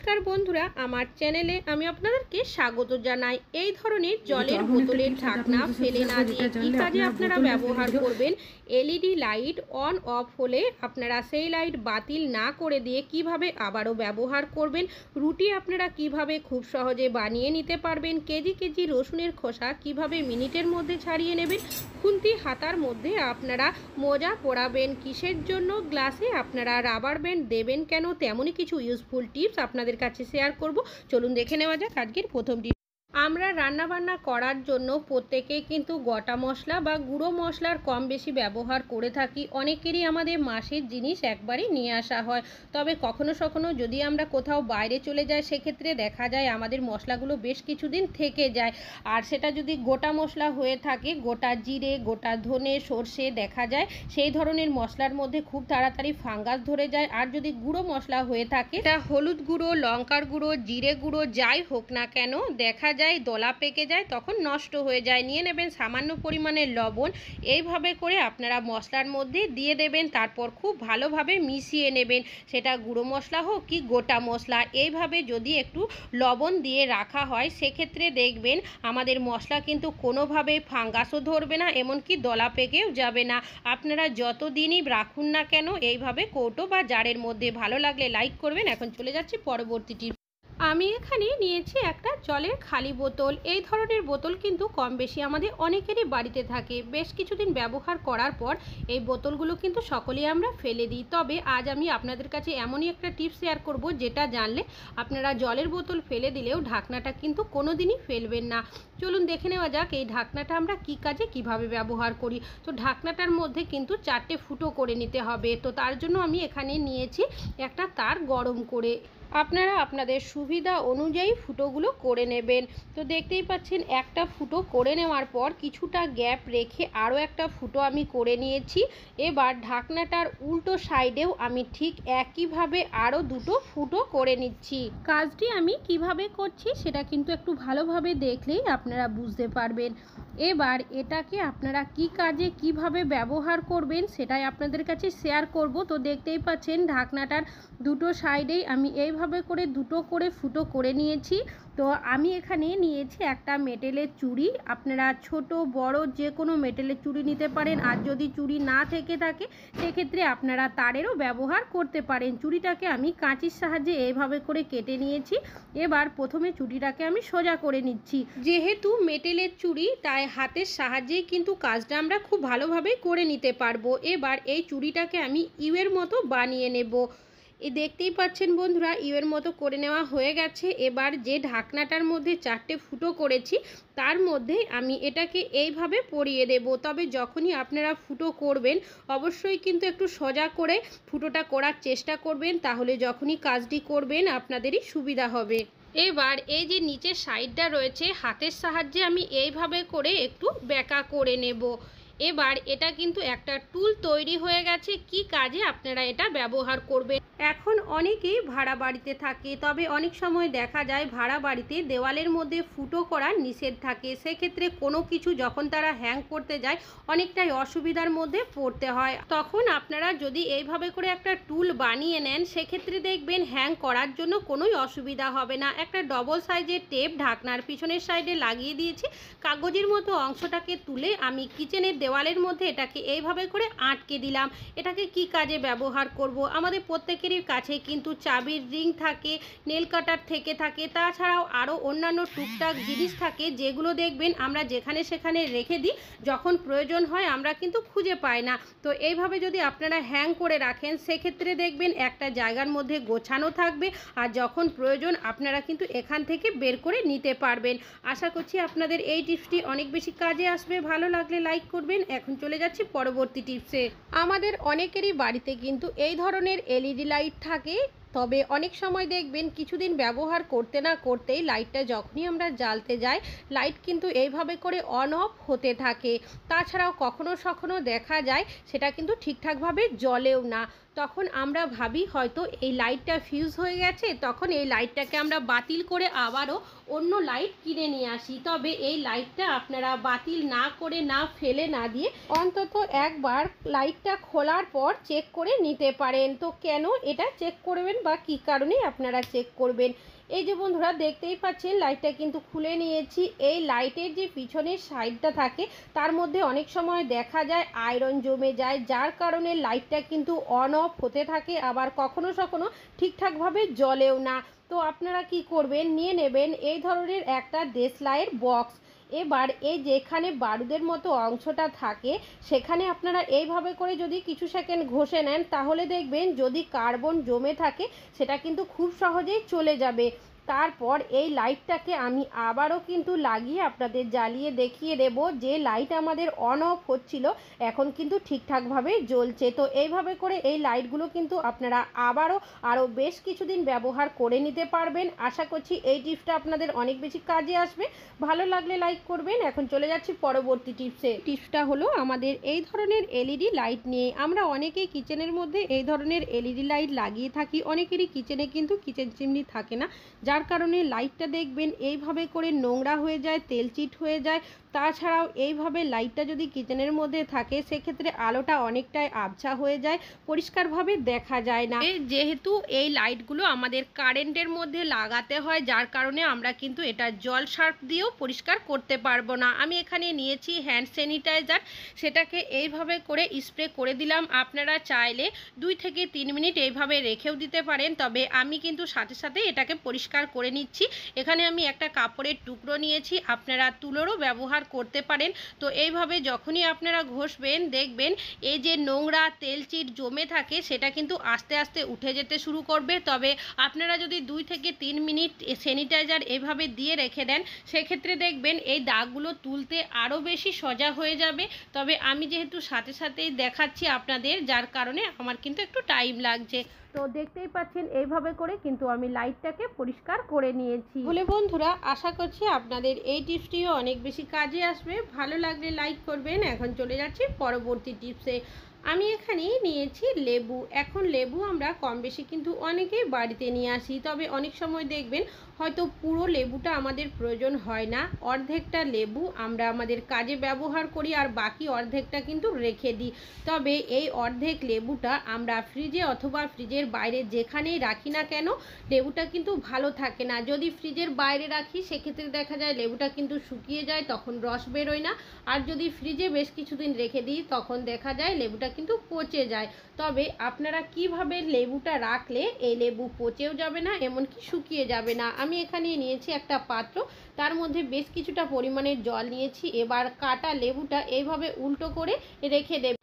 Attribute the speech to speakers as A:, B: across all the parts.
A: নমস্কার বন্ধুরা আমার চ্যানেলে আমি আপনাদেরকে স্বাগত জানাই এই ধরনের জলের বোতলের ঢাকনা ফেলে না দিয়ে কি কাজে আপনারা ব্যবহার করবেন এলইডি লাইট অন অফ হলে আপনারা সেই লাইট বাতিল না করে দিয়ে কিভাবে আবারও ব্যবহার করবেন রুটি আপনারা কিভাবে খুব সহজে বানিয়ে নিতে পারবেন কেজি কেজি রসুনের খোসা কিভাবে মিনিটের মধ্যে ছাড়িয়ে নেবেন খুন্তি হাতার মধ্যে আপনারা মজা পড়াবেন কিসের জন্য গ্লাসে আপনারা রাবার ব্যান্ড দেবেন কেন তেমনই কিছু ইউজফুল টিপস আপনাদের আপনাদের কাছে শেয়ার করব চলুন দেখে নেওয়া যাক আজকের প্রথম আমরা রান্নাবান্না করার জন্য প্রত্যেকে কিন্তু গোটা মশলা বা গুঁড়ো মশলার কম বেশি ব্যবহার করে থাকি অনেকেরই আমাদের মাসের জিনিস একবারই নিয়ে আসা হয় তবে কখনো সখনো যদি আমরা কোথাও বাইরে চলে যাই সেক্ষেত্রে দেখা যায় আমাদের মশলাগুলো বেশ কিছুদিন থেকে যায় আর সেটা যদি গোটা মশলা হয়ে থাকে গোটা জিরে গোটা ধনে সর্ষে দেখা যায় সেই ধরনের মশলার মধ্যে খুব তাড়াতাড়ি ফাঙ্গাস ধরে যায় আর যদি গুঁড়ো মশলা হয়ে থাকে তা হলুদ গুঁড়ো লঙ্কার গুঁড়ো জিরে গুঁড়ো যাই হোক না কেন দেখা যায় যায় দোলা পেকে যায় তখন নষ্ট হয়ে যায় নিয়ে নেবেন সামান্য পরিমাণের লবণ এইভাবে করে আপনারা মশলার মধ্যে দিয়ে দেবেন তারপর খুব ভালোভাবে মিশিয়ে নেবেন সেটা গুঁড়ো মশলা হোক কি গোটা মশলা এইভাবে যদি একটু লবণ দিয়ে রাখা হয় সেক্ষেত্রে দেখবেন আমাদের মশলা কিন্তু কোনোভাবে ফাঙ্গাসও ধরবে না এমনকি দলা পেকেও যাবে না আপনারা যত দিনই রাখুন না কেন এইভাবে কৌটো বা জারের মধ্যে ভালো লাগলে লাইক করবেন এখন চলে যাচ্ছি পরবর্তীটি আমি এখানে নিয়েছি একটা জলের খালি বোতল এই ধরনের বোতল কিন্তু কম বেশি আমাদের অনেকেরই বাড়িতে থাকে বেশ কিছুদিন ব্যবহার করার পর এই বোতলগুলো কিন্তু সকলেই আমরা ফেলে দিই তবে আজ আমি আপনাদের কাছে এমনই একটা টিপস শেয়ার করব যেটা জানলে আপনারা জলের বোতল ফেলে দিলেও ঢাকনাটা কিন্তু কোনো দিনই ফেলবেন না চলুন দেখে নেওয়া যাক এই ঢাকনাটা আমরা কি কাজে কিভাবে ব্যবহার করি তো ঢাকনাটার মধ্যে কিন্তু চারটে ফুটো করে নিতে হবে তো তার জন্য আমি এখানে নিয়েছি একটা তার গরম করে আপনারা আপনাদের সুবিধা অনুযায়ী ফুটোগুলো করে নেবেন তো দেখতেই পাচ্ছেন একটা ফুটো করে নেওয়ার পর কিছুটা গ্যাপ রেখে আরও একটা ফুটো আমি করে নিয়েছি এবার ঢাকনাটার উল্টো সাইডেও আমি ঠিক একইভাবে আরও দুটো ফুটো করে নিচ্ছি কাজটি আমি কিভাবে করছি সেটা কিন্তু একটু ভালোভাবে দেখলেই আপনারা বুঝতে পারবেন এবার এটাকে আপনারা কি কাজে কিভাবে ব্যবহার করবেন সেটাই আপনাদের কাছে শেয়ার করব তো দেখতেই পাচ্ছেন ঢাকনাটার দুটো সাইডেই আমি এইভাবে করে দুটো করে ফুটো করে নিয়েছি তো আমি এখানে নিয়েছি একটা মেটেলের চুড়ি আপনারা ছোট বড় যে কোনো মেটেলের চুড়ি নিতে পারেন আর যদি চুড়ি না থেকে থাকে সেক্ষেত্রে আপনারা তারেরও ব্যবহার করতে পারেন চুড়িটাকে আমি কাঁচির সাহায্যে এইভাবে করে কেটে নিয়েছি এবার প্রথমে চুড়িটাকে আমি সোজা করে নিচ্ছি যেহেতু মেটেলের চুড়ি তাই হাতের সাহায্যেই কিন্তু কাজটা আমরা খুব ভালোভাবে করে নিতে পারবো এবার এই চুড়িটাকে আমি ইউয়ের মতো বানিয়ে নেব এ দেখতেই পাচ্ছেন বন্ধুরা ইউয়ের মতো করে নেওয়া হয়ে গেছে এবার যে ঢাকনাটার মধ্যে চারটে ফুটো করেছি তার মধ্যে আমি এটাকে এইভাবে পরিয়ে দেব তবে যখনই আপনারা ফুটো করবেন অবশ্যই কিন্তু একটু সোজা করে ফুটোটা করার চেষ্টা করবেন তাহলে যখনই কাজটি করবেন আপনাদেরই সুবিধা হবে এবার এই যে নিচের সাইডটা রয়েছে হাতের সাহায্যে আমি এইভাবে করে একটু বেঁকা করে নেব এবার এটা কিন্তু একটা টুল তৈরি হয়ে গেছে কি কাজে আপনারা এটা ব্যবহার করবেন এখন অনেকেই ভাড়া বাড়িতে থাকে তবে অনেক সময় দেখা যায় ভাড়া বাড়িতে দেওয়ালের মধ্যে ফুটো করার নিষেধ থাকে সেক্ষেত্রে কোনো কিছু যখন তারা হ্যাং করতে যায় অনেকটাই অসুবিধার মধ্যে পড়তে হয় তখন আপনারা যদি এইভাবে করে একটা টুল বানিয়ে নেন সেক্ষেত্রে দেখবেন হ্যাং করার জন্য কোনোই অসুবিধা হবে না একটা ডবল সাইজের টেপ ঢাকনার পিছনের সাইডে লাগিয়ে দিয়েছি কাগজের মতো অংশটাকে তুলে আমি কিচেনের দেওয়া দেওয়ালের মধ্যে এটাকে এইভাবে করে আটকে দিলাম এটাকে কি কাজে ব্যবহার করব আমাদের প্রত্যেকেরই কাছে কিন্তু চাবির রিং থাকে নেল কাটার থেকে থাকে তাছাড়াও আরও অন্যান্য টুকটাক জিনিস থাকে যেগুলো দেখবেন আমরা যেখানে সেখানে রেখে দিই যখন প্রয়োজন হয় আমরা কিন্তু খুঁজে পাই না তো এইভাবে যদি আপনারা হ্যাং করে রাখেন সেক্ষেত্রে দেখবেন একটা জায়গার মধ্যে গোছানো থাকবে আর যখন প্রয়োজন আপনারা কিন্তু এখান থেকে বের করে নিতে পারবেন আশা করছি আপনাদের এই টিপসটি অনেক বেশি কাজে আসবে ভালো লাগলে লাইক করবেন দেখছেন এখন চলে যাচ্ছি পরবর্তী টিপসে আমাদের অনেকেরই বাড়িতে কিন্তু এই ধরনের এলইডি লাইট থাকে তবে অনেক সময় দেখবেন কিছুদিন ব্যবহার করতে না করতেই লাইটটা যখনই আমরা জ্বালতে যাই লাইট কিন্তু এইভাবে করে অন অফ হতে থাকে তাছাড়াও কখনো সখনো দেখা যায় সেটা কিন্তু ঠিকঠাকভাবে জ্বলেও না তখন আমরা ভাবি হয়তো এই লাইটটা ফিউজ হয়ে গেছে তখন এই লাইটটাকে আমরা বাতিল করে আবারও অন্য লাইট কিনে নিয়ে আসি তবে এই লাইটটা আপনারা বাতিল না করে না ফেলে না দিয়ে অন্তত একবার লাইটটা খোলার পর চেক করে নিতে পারেন তো কেন এটা চেক করবেন বা কি কারণে আপনারা চেক করবেন এই যে বন্ধুরা দেখতেই পাচ্ছেন লাইটটা কিন্তু খুলে নিয়েছি এই লাইটের যে পিছনের সাইডটা থাকে তার মধ্যে অনেক সময় দেখা যায় আয়রন জমে যায় যার কারণে লাইটটা কিন্তু অন অফ হতে থাকে আবার কখনো সখনো ঠিকঠাকভাবে জ্বলেও না তো আপনারা কি করবেন নিয়ে নেবেন এই ধরনের একটা দেশলাইয়ের বক্স এবার এই যেখানে বারুদের মতো অংশটা থাকে সেখানে আপনারা এইভাবে করে যদি কিছু সেকেন্ড ঘষে নেন তাহলে দেখবেন যদি কার্বন জমে থাকে সেটা কিন্তু খুব সহজেই চলে যাবে তারপর এই লাইটটাকে আমি আবারও কিন্তু লাগিয়ে আপনাদের জ্বালিয়ে দেখিয়ে দেব যে লাইট আমাদের অন অফ হচ্ছিল এখন কিন্তু ঠিকঠাকভাবে জ্বলছে তো এইভাবে করে এই লাইটগুলো কিন্তু আপনারা আবারও আরও বেশ কিছুদিন ব্যবহার করে নিতে পারবেন আশা করছি এই টিপসটা আপনাদের অনেক বেশি কাজে আসবে ভালো লাগলে লাইক করবেন এখন চলে যাচ্ছি পরবর্তী টিপসে টিপসটা হলো আমাদের এই ধরনের এলইডি লাইট নিয়ে আমরা অনেকেই কিচেনের মধ্যে এই ধরনের এলইডি লাইট লাগিয়ে থাকি অনেকেরই কিচেনে কিন্তু কিচেন চিমনি থাকে না যার কারণে লাইটটা দেখবেন এইভাবে করে নোংরা হয়ে যায় তেলচিট হয়ে যায় তাছাড়াও এইভাবে লাইটটা যদি কিচেনের মধ্যে থাকে সেক্ষেত্রে আলোটা অনেকটাই আবছা হয়ে যায় পরিষ্কারভাবে দেখা যায় না যেহেতু এই লাইটগুলো আমাদের কারেন্টের মধ্যে লাগাতে হয় যার কারণে আমরা কিন্তু এটা জল সার্ফ দিয়েও পরিষ্কার করতে পারবো না আমি এখানে নিয়েছি হ্যান্ড স্যানিটাইজার সেটাকে এইভাবে করে স্প্রে করে দিলাম আপনারা চাইলে দুই থেকে তিন মিনিট এইভাবে রেখেও দিতে পারেন তবে আমি কিন্তু সাথে সাথে এটাকে পরিষ্কার করে নিচ্ছি এখানে আমি একটা কাপড়ের টুকরো নিয়েছি আপনারা তুলোরও ব্যবহার ব্যবহার করতে পারেন তো এইভাবে যখনই আপনারা ঘষবেন দেখবেন এই যে নোংরা তেলচিট জমে থাকে সেটা কিন্তু আস্তে আস্তে উঠে যেতে শুরু করবে তবে আপনারা যদি দুই থেকে তিন মিনিট স্যানিটাইজার এভাবে দিয়ে রেখে দেন সেক্ষেত্রে দেখবেন এই দাগগুলো তুলতে আরও বেশি সজা হয়ে যাবে তবে আমি যেহেতু সাথে সাথেই দেখাচ্ছি আপনাদের যার কারণে আমার কিন্তু একটু টাইম লাগছে তো দেখতেই পাচ্ছেন এইভাবে করে কিন্তু আমি লাইটটাকে পরিষ্কার করে নিয়েছি বলে বন্ধুরা আশা করছি আপনাদের এই টিপসটিও অনেক বেশি কাজে আসবে ভালো লাগলে লাইক করবেন এখন চলে যাচ্ছি পরবর্তী টিপসে আমি এখানে নিয়েছি লেবু এখন লেবু আমরা কম বেশি কিন্তু অনেকেই বাড়িতে নিয়ে আসি তবে অনেক সময় দেখবেন হয়তো পুরো লেবুটা আমাদের প্রয়োজন হয় না অর্ধেকটা লেবু আমরা আমাদের কাজে ব্যবহার করি আর বাকি অর্ধেকটা কিন্তু রেখে দিই তবে এই অর্ধেক লেবুটা আমরা ফ্রিজে অথবা ফ্রিজের বাইরে যেখানেই রাখি না কেন লেবুটা কিন্তু ভালো থাকে না যদি ফ্রিজের বাইরে রাখি সেক্ষেত্রে দেখা যায় লেবুটা কিন্তু শুকিয়ে যায় তখন রস বেরোয় না আর যদি ফ্রিজে বেশ কিছুদিন রেখে দিই তখন দেখা যায় লেবুটা কিন্তু পচে যায় তবে আপনারা কিভাবে লেবুটা রাখলে এই লেবু পচেও যাবে না এমনকি শুকিয়ে যাবে না আমি এখানে নিয়েছি একটা পাত্র তার মধ্যে বেশ কিছুটা পরিমাণের জল নিয়েছি এবার কাটা লেবুটা এইভাবে উল্টো করে রেখে দেবে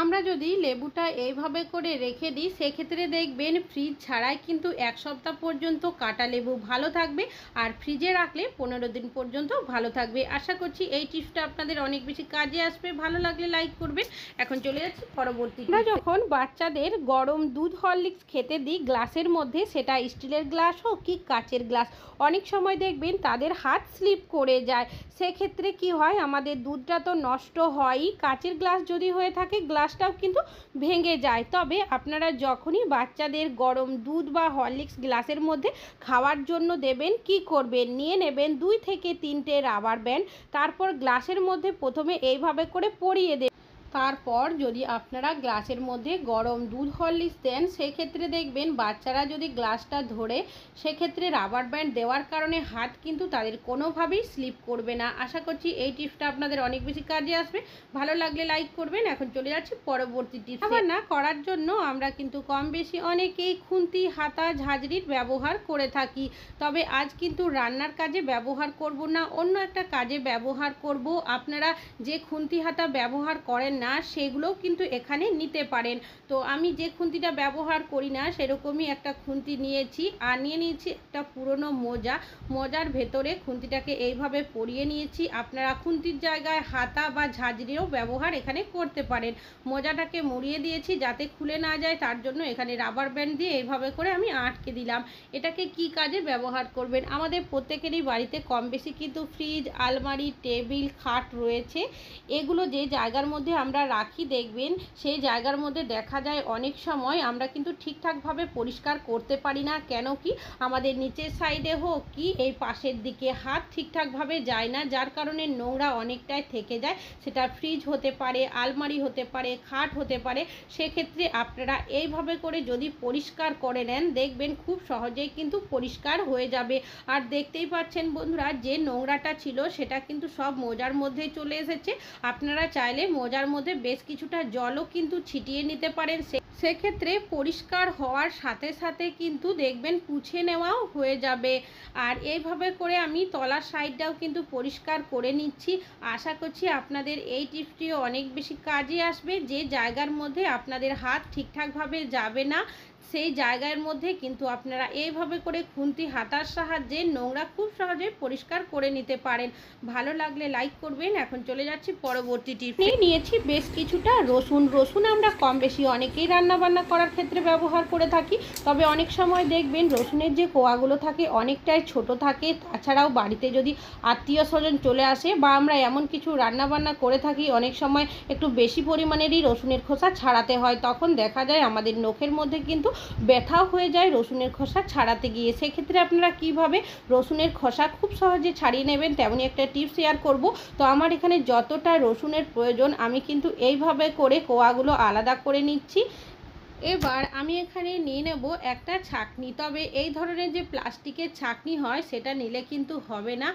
A: আমরা যদি লেবুটা এইভাবে করে রেখে দিই সেক্ষেত্রে দেখবেন ফ্রিজ ছাড়াই কিন্তু এক সপ্তাহ পর্যন্ত কাটা লেবু ভালো থাকবে আর ফ্রিজে রাখলে পনেরো দিন পর্যন্ত ভালো থাকবে আশা করছি এই টিপসটা আপনাদের অনেক বেশি কাজে আসবে ভালো লাগলে লাইক করবেন এখন চলে যাচ্ছি পরবর্তী আমরা যখন বাচ্চাদের গরম দুধ হরলিক্স খেতে দিই গ্লাসের মধ্যে সেটা স্টিলের গ্লাস হোক কি কাচের গ্লাস অনেক সময় দেখবেন তাদের হাত স্লিপ করে যায় সেক্ষেত্রে কি হয় আমাদের দুধটা তো নষ্ট হয়ই কাচের গ্লাস যদি হয়ে থাকে গ্লাস গ্লাসটাও কিন্তু ভেঙে যায় তবে আপনারা যখনই বাচ্চাদের গরম দুধ বা হরলিক্স গ্লাসের মধ্যে খাওয়ার জন্য দেবেন কি করবেন নিয়ে নেবেন দুই থেকে তিনটে রাবার ব্যান্ড তারপর গ্লাসের মধ্যে প্রথমে এইভাবে করে পরিয়ে দেবেন তারপর যদি আপনারা গ্লাসের মধ্যে গরম দুধ হরলিক্স দেন সেক্ষেত্রে দেখবেন বাচ্চারা যদি গ্লাসটা ধরে সেক্ষেত্রে রাবার ব্যান্ড দেওয়ার কারণে হাত কিন্তু তাদের কোনোভাবেই স্লিপ করবে না আশা করছি এই টিপসটা আপনাদের অনেক বেশি কাজে আসবে ভালো লাগলে লাইক করবেন এখন চলে যাচ্ছি পরবর্তী টিপস আবার না করার জন্য আমরা কিন্তু কম বেশি অনেকেই খুন্তি হাতা ঝাঁঝরির ব্যবহার করে থাকি তবে আজ কিন্তু রান্নার কাজে ব্যবহার করব না অন্য একটা কাজে ব্যবহার করব আপনারা যে খুন্তি হাতা ব্যবহার করেন না সেগুলোও কিন্তু এখানে নিতে পারেন তো আমি যে খুন্তিটা ব্যবহার করি না সেরকমই একটা খুন্তি নিয়েছি আর নিয়ে নিয়েছি একটা পুরনো মোজা মোজার ভেতরে খুন্তিটাকে এইভাবে পরিয়ে নিয়েছি আপনারা খুন্তির জায়গায় হাতা বা ঝাঁঝরিরও ব্যবহার এখানে করতে পারেন মোজাটাকে মুড়িয়ে দিয়েছি যাতে খুলে না যায় তার জন্য এখানে রাবার ব্যান্ড দিয়ে এইভাবে করে আমি আটকে দিলাম এটাকে কি কাজে ব্যবহার করবেন আমাদের প্রত্যেকেরই বাড়িতে কম বেশি কিন্তু ফ্রিজ আলমারি টেবিল খাট রয়েছে এগুলো যে জায়গার মধ্যে আমরা আমরা রাখি দেখবেন সেই জায়গার মধ্যে দেখা যায় অনেক সময় আমরা কিন্তু ঠিকঠাকভাবে পরিষ্কার করতে পারি না কেন কি আমাদের নিচের সাইডে হোক কি এই পাশের দিকে হাত ঠিকঠাকভাবে যায় না যার কারণে নোংরা অনেকটাই থেকে যায় সেটা ফ্রিজ হতে পারে আলমারি হতে পারে খাট হতে পারে সেক্ষেত্রে আপনারা এইভাবে করে যদি পরিষ্কার করে নেন দেখবেন খুব সহজেই কিন্তু পরিষ্কার হয়ে যাবে আর দেখতেই পাচ্ছেন বন্ধুরা যে নোংরাটা ছিল সেটা কিন্তু সব মোজার মধ্যে চলে এসেছে আপনারা চাইলে মোজার মধ্যে মধ্যে বেশ কিছুটা জলও কিন্তু ছিটিয়ে নিতে পারেন সেক্ষেত্রে পরিষ্কার হওয়ার সাথে সাথে কিন্তু দেখবেন পুছে নেওয়াও হয়ে যাবে আর এইভাবে করে আমি তলার সাইডটাও কিন্তু পরিষ্কার করে নিচ্ছি আশা করছি আপনাদের এই টিপসটিও অনেক বেশি কাজে আসবে যে জায়গার মধ্যে আপনাদের হাত ঠিকঠাকভাবে যাবে না সেই জায়গার মধ্যে কিন্তু আপনারা এইভাবে করে খুন্তি হাতার সাহায্যে নোংরা খুব সহজে পরিষ্কার করে নিতে পারেন ভালো লাগলে লাইক করবেন এখন চলে যাচ্ছি পরবর্তী টিপ নিয়েছি বেশ কিছুটা রসুন রসুন আমরা কম বেশি অনেকেই রান্নাবান্না করার ক্ষেত্রে ব্যবহার করে থাকি তবে অনেক সময় দেখবেন রসুনের যে কোয়াগুলো থাকে অনেকটাই ছোট থাকে তাছাড়াও বাড়িতে যদি আত্মীয় স্বজন চলে আসে বা আমরা এমন কিছু রান্নাবান্না করে থাকি অনেক সময় একটু বেশি পরিমাণেরই রসুনের খোসা ছাড়াতে হয় তখন দেখা যায় আমাদের নখের মধ্যে কিন্তু ব্যথাও হয়ে যায় রসুনের খোসা ছাড়াতে গিয়ে সেক্ষেত্রে আপনারা কিভাবে রসুনের খোসা খুব সহজে ছাড়িয়ে নেবেন তেমনই একটা টিপস শেয়ার করব তো আমার এখানে যতটা রসুনের প্রয়োজন আমি কিন্তু এইভাবে করে কোয়াগুলো আলাদা করে নিচ্ছি এবার আমি এখানে নিয়ে নেব একটা ছাকনি তবে এই ধরনের যে প্লাস্টিকের ছাকনি হয় সেটা নিলে কিন্তু হবে না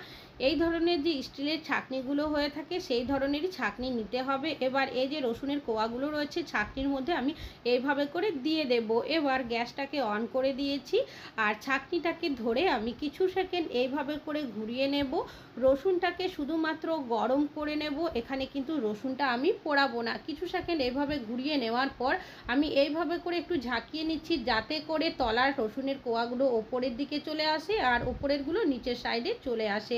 A: এই ধরনের যে স্টিলের ছাকনিগুলো হয়ে থাকে সেই ধরনেরই ছাকনি নিতে হবে এবার এই যে রসুনের কোয়াগুলো রয়েছে ছাকনির মধ্যে আমি এইভাবে করে দিয়ে দেব এবার গ্যাসটাকে অন করে দিয়েছি আর ছাকনিটাকে ধরে আমি কিছু সেকেন্ড এইভাবে করে ঘুরিয়ে নেব রসুনটাকে শুধুমাত্র গরম করে নেব এখানে কিন্তু রসুনটা আমি পোড়াবো না কিছু সেকেন্ড এইভাবে ঘুরিয়ে নেওয়ার পর আমি এইভাবে করে একটু ঝাঁকিয়ে নিচ্ছি যাতে করে তলার রসুনের কোয়াগুলো ওপরের দিকে চলে আসে আর ওপরেরগুলো নিচের সাইডে চলে আসে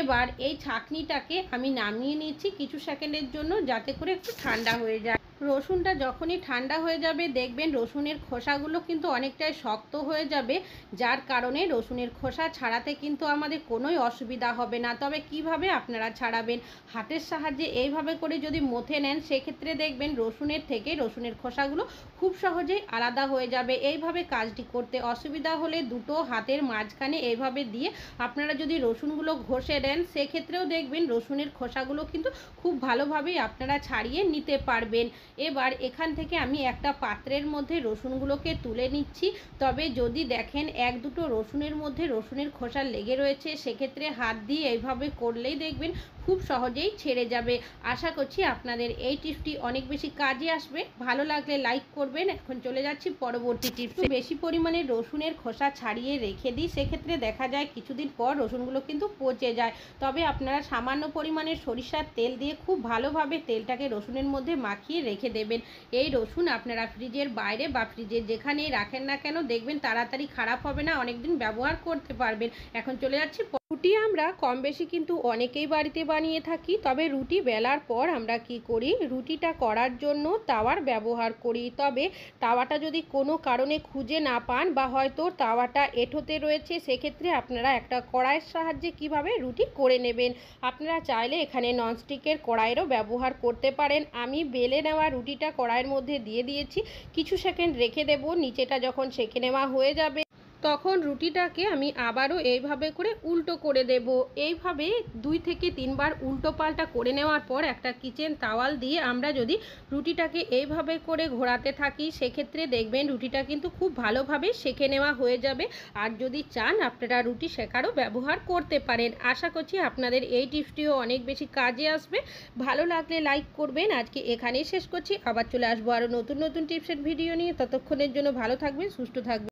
A: এবার এই ছাঁকনিটাকে আমি নামিয়ে নিয়েছি কিছু সেকেন্ডের জন্য যাতে করে একটু ঠান্ডা হয়ে যায় রসুনটা যখনই ঠান্ডা হয়ে যাবে দেখবেন রসুনের খোসাগুলো কিন্তু অনেকটাই শক্ত হয়ে যাবে যার কারণে রসুনের খোসা ছাড়াতে কিন্তু আমাদের কোনোই অসুবিধা হবে না তবে কিভাবে আপনারা ছাড়াবেন হাতের সাহায্যে এইভাবে করে যদি মথে নেন সেক্ষেত্রে দেখবেন রসুনের থেকে রসুনের খোসাগুলো খুব সহজেই আলাদা হয়ে যাবে এইভাবে কাজটি করতে অসুবিধা হলে দুটো হাতের মাঝখানে এইভাবে দিয়ে আপনারা যদি রসুনগুলো ঘষে নেন সেক্ষেত্রেও দেখবেন রসুনের খোসাগুলো কিন্তু খুব ভালোভাবেই আপনারা ছাড়িয়ে নিতে পারবেন এবার এখান থেকে আমি একটা পাত্রের মধ্যে রসুনগুলোকে তুলে নিচ্ছি তবে যদি দেখেন এক দুটো রসুনের মধ্যে রসুনের খোসা লেগে রয়েছে সেক্ষেত্রে হাত দিয়ে এইভাবে করলেই দেখবেন খুব সহজেই ছেড়ে যাবে আশা করছি আপনাদের এই টিপসটি অনেক বেশি কাজে আসবে ভালো লাগলে লাইক করবেন এখন চলে যাচ্ছি পরবর্তী টিপস বেশি পরিমাণে রসুনের খোসা ছাড়িয়ে রেখে দিই সেক্ষেত্রে দেখা যায় কিছুদিন পর রসুনগুলো কিন্তু পচে যায় তবে আপনারা সামান্য পরিমাণে সরিষার তেল দিয়ে খুব ভালোভাবে তেলটাকে রসুনের মধ্যে মাখিয়ে রেখে দেবেন এই রসুন আপনারা ফ্রিজের বাইরে বা ফ্রিজের যেখানেই রাখেন না কেন দেখবেন তাড়াতাড়ি খারাপ হবে না অনেকদিন ব্যবহার করতে পারবেন এখন চলে যাচ্ছি রুটি আমরা কম বেশি কিন্তু অনেকেই বাড়িতে বানিয়ে থাকি তবে রুটি বেলার পর আমরা কি করি রুটিটা করার জন্য তাওয়ার ব্যবহার করি তবে তাওয়াটা যদি কোনো কারণে খুঁজে না পান বা হয়তো তাওয়াটা এঠোতে রয়েছে সেক্ষেত্রে আপনারা একটা কড়াইয়ের সাহায্যে কিভাবে রুটি করে নেবেন আপনারা চাইলে এখানে ননস্টিকের কড়াইয়েরও ব্যবহার করতে পারেন আমি বেলে নেওয়া রুটিটা কড়াইয়ের মধ্যে দিয়ে দিয়েছি কিছু সেকেন্ড রেখে দেব নিচেটা যখন সেঁকে নেওয়া হয়ে যাবে তখন রুটিটাকে আমি আবারও এইভাবে করে উল্টো করে দেব এইভাবে দুই থেকে তিনবার উল্টো পাল্টা করে নেওয়ার পর একটা কিচেন তাওয়াল দিয়ে আমরা যদি রুটিটাকে এইভাবে করে ঘোরাতে থাকি সেক্ষেত্রে দেখবেন রুটিটা কিন্তু খুব ভালোভাবে সেঁকে নেওয়া হয়ে যাবে আর যদি চান আপনারা রুটি শেখারও ব্যবহার করতে পারেন আশা করছি আপনাদের এই টিপসটিও অনেক বেশি কাজে আসবে ভালো লাগলে লাইক করবেন আজকে এখানেই শেষ করছি আবার চলে আসবো আরও নতুন নতুন টিপসের ভিডিও নিয়ে ততক্ষণের জন্য ভালো থাকবেন সুস্থ থাকবেন